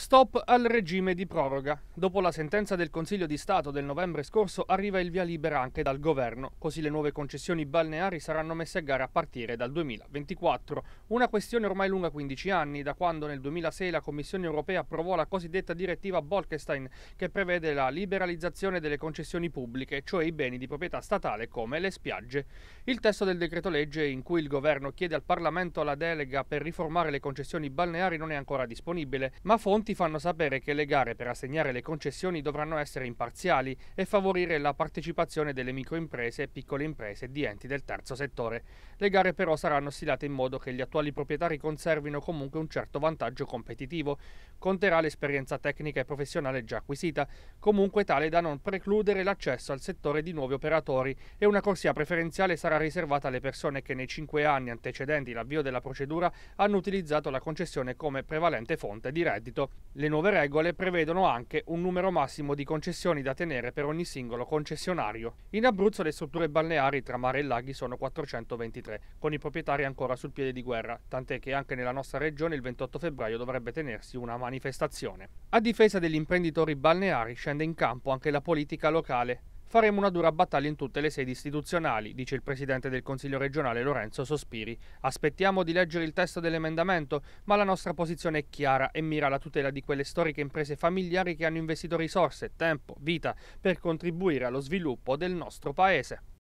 Stop al regime di proroga. Dopo la sentenza del Consiglio di Stato del novembre scorso arriva il via libera anche dal governo, così le nuove concessioni balneari saranno messe a gara a partire dal 2024. Una questione ormai lunga 15 anni, da quando nel 2006 la Commissione europea approvò la cosiddetta direttiva Bolkestein, che prevede la liberalizzazione delle concessioni pubbliche, cioè i beni di proprietà statale come le spiagge. Il testo del decreto legge in cui il governo chiede al Parlamento la delega per riformare le concessioni balneari non è ancora disponibile, ma fonti ti fanno sapere che le gare per assegnare le concessioni dovranno essere imparziali e favorire la partecipazione delle microimprese e piccole imprese di enti del terzo settore. Le gare però saranno stilate in modo che gli attuali proprietari conservino comunque un certo vantaggio competitivo. Conterà l'esperienza tecnica e professionale già acquisita, comunque tale da non precludere l'accesso al settore di nuovi operatori e una corsia preferenziale sarà riservata alle persone che nei cinque anni antecedenti l'avvio della procedura hanno utilizzato la concessione come prevalente fonte di reddito. Le nuove regole prevedono anche un numero massimo di concessioni da tenere per ogni singolo concessionario. In Abruzzo le strutture balneari tra mare e laghi sono 423, con i proprietari ancora sul piede di guerra, tant'è che anche nella nostra regione il 28 febbraio dovrebbe tenersi una manifestazione. A difesa degli imprenditori balneari scende in campo anche la politica locale. Faremo una dura battaglia in tutte le sedi istituzionali, dice il presidente del Consiglio regionale Lorenzo Sospiri. Aspettiamo di leggere il testo dell'emendamento, ma la nostra posizione è chiara e mira alla tutela di quelle storiche imprese familiari che hanno investito risorse, tempo, vita per contribuire allo sviluppo del nostro Paese.